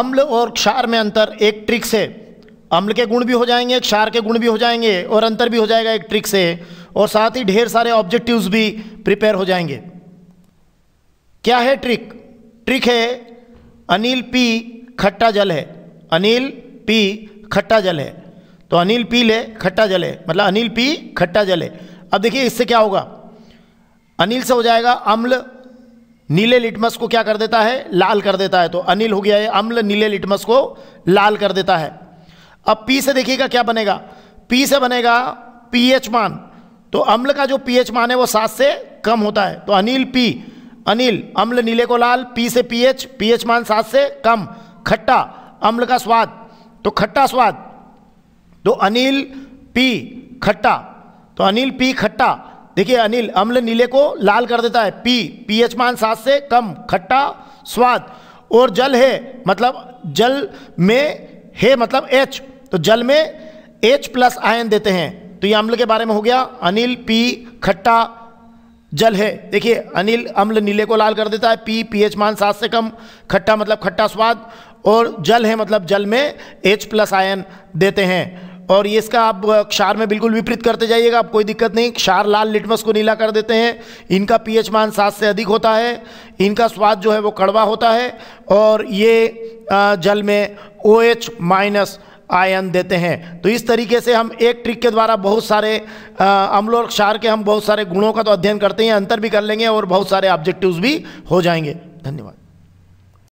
अम्ल और क्षार में अंतर एक ट्रिक से अम्ल के गुण भी हो जाएंगे क्षार के गुण भी हो जाएंगे और अंतर भी हो जाएगा एक ट्रिक से और साथ ही ढेर सारे ऑब्जेक्टिव्स भी प्रिपेयर हो जाएंगे क्या है ट्रिक ट्रिक है अनिल पी खट्टा जल है अनिल पी खट्टा जल है तो अनिल पी ले खट्टा जल है मतलब अनिल पी खट्टा जल है अब देखिए इससे क्या होगा अनिल से हो जाएगा अम्ल नीले लिटमस को क्या कर देता है लाल कर देता है तो अनिल हो गया है अम्ल नीले लिटमस को लाल कर देता है अब पी से देखिएगा क्या बनेगा पी से बनेगा पीएच मान तो अम्ल का जो पीएच मान है वो सात से कम होता है तो अनिल पी अनिल अम्ल नीले को लाल पी से पीएच पीएच मान सात से कम खट्टा अम्ल का स्वाद तो खट्टा स्वाद तो अनिल पी खट्टा तो अनिल पी खट्टा देखिए अनिल अम्ल नीले को लाल कर देता है पी पीएच मान सात से कम खट्टा स्वाद और जल है मतलब जल में है मतलब एच तो जल में एच प्लस आयन देते हैं तो ये अम्ल के बारे में हो गया अनिल पी खट्टा जल है देखिए अनिल अम्ल नीले को लाल कर देता है पी पीएच मान सात से कम खट्टा मतलब खट्टा स्वाद और जल है मतलब जल में एच प्लस आयन देते हैं और ये इसका आप क्षार में बिल्कुल विपरीत करते जाइएगा आप कोई दिक्कत नहीं क्षार लाल लिटमस को नीला कर देते हैं इनका पीएच मान सात से अधिक होता है इनका स्वाद जो है वो कड़वा होता है और ये जल में ओ एच माइनस आयन देते हैं तो इस तरीके से हम एक ट्रिक के द्वारा बहुत सारे अम्ल और क्षार के हम बहुत सारे गुणों का तो अध्ययन करते हैं अंतर भी कर लेंगे और बहुत सारे ऑब्जेक्टिव भी हो जाएंगे धन्यवाद